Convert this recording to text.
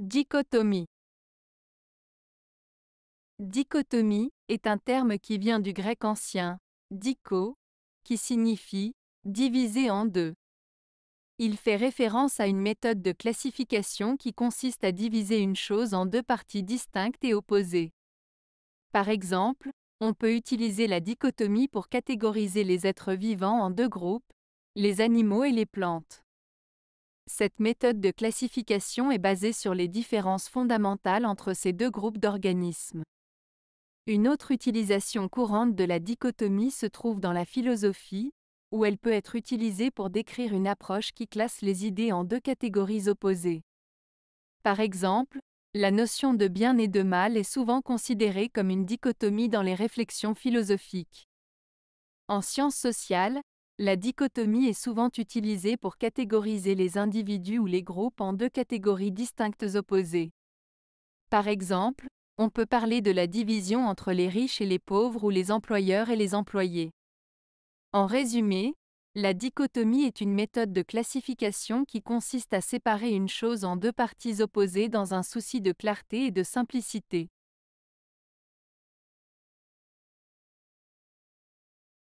Dichotomie Dichotomie est un terme qui vient du grec ancien, dico qui signifie diviser en deux. Il fait référence à une méthode de classification qui consiste à diviser une chose en deux parties distinctes et opposées. Par exemple, on peut utiliser la dichotomie pour catégoriser les êtres vivants en deux groupes, les animaux et les plantes. Cette méthode de classification est basée sur les différences fondamentales entre ces deux groupes d'organismes. Une autre utilisation courante de la dichotomie se trouve dans la philosophie, où elle peut être utilisée pour décrire une approche qui classe les idées en deux catégories opposées. Par exemple, la notion de bien et de mal est souvent considérée comme une dichotomie dans les réflexions philosophiques. En sciences sociales, la dichotomie est souvent utilisée pour catégoriser les individus ou les groupes en deux catégories distinctes opposées. Par exemple, on peut parler de la division entre les riches et les pauvres ou les employeurs et les employés. En résumé, la dichotomie est une méthode de classification qui consiste à séparer une chose en deux parties opposées dans un souci de clarté et de simplicité.